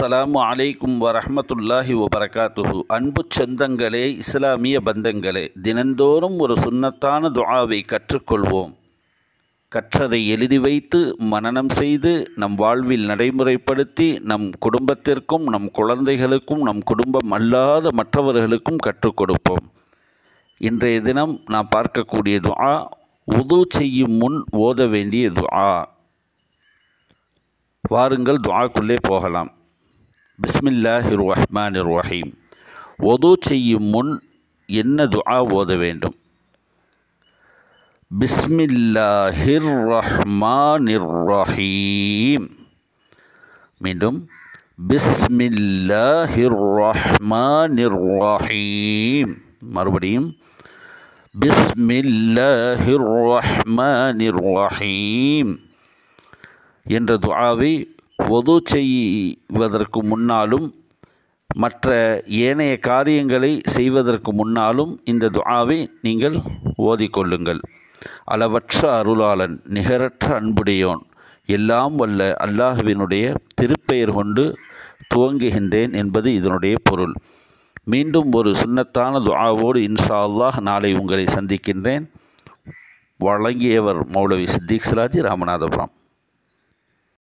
அஸ்ஸலாமு அலைக்கும் வரஹமத்துல்லாஹி வபரகாத்துஹு அன்பு சொந்தங்களே இஸ்லாமிய பந்தங்களே தினந்தோறும் ஒரு சுன்னத்தான துஆவை கற்றுக்கொள்வோம் கற்றதை எழுதி வைத்து மனனம் செய்து நம் வாழ்வில் நடைமுறைப்படுத்தி நம் குடும்பத்திற்கும் நம் குழந்தைகளுக்கும் நம் குடும்பம் அல்லாத மற்றவர்களுக்கும் கற்றுக் கொடுப்போம் இன்றைய தினம் நாம் பார்க்கக்கூடிய துஆ உது செய்யும் முன் ஓத வேண்டிய துஆ வாருங்கள் துவாக்குள்ளே போகலாம் பிஸ்மில்லாஹிர் ரஹ்மானிர் ரஹீம் ஒது செய்யும் முன் என்ன துஆ ஓத வேண்டும் பிஸ்மில்லாஹிர் ரஹ்மானிர் ரஹீம் மீண்டும் பிஸ்மில்லாஹிர் ரஹ்மானிர் ரஹீம் மறுபடியும் பிஸ்மில்லாஹிர் ரஹ்மானிர் ரஹீம் என்ற துஆவை ஒது செய்வதற்கு முன்னாலும் மற்ற ஏனைய காரியங்களை செய்வதற்கு முன்னாலும் இந்த துவாவை நீங்கள் ஓதிக்கொள்ளுங்கள் அளவற்ற அருளாளன் நிகரற்ற அன்புடையோன் எல்லாம் வல்ல அல்லாஹுவினுடைய திருப்பெயர் கொண்டு துவங்குகின்றேன் என்பது இதனுடைய பொருள் மீண்டும் ஒரு சுண்ணத்தான துவாவோடு இன்ஷா அல்லாஹ் நாளை உங்களை சந்திக்கின்றேன் வழங்கியவர் மௌலவி சித்திக்ஸ்ராஜி ராமநாதபுரம்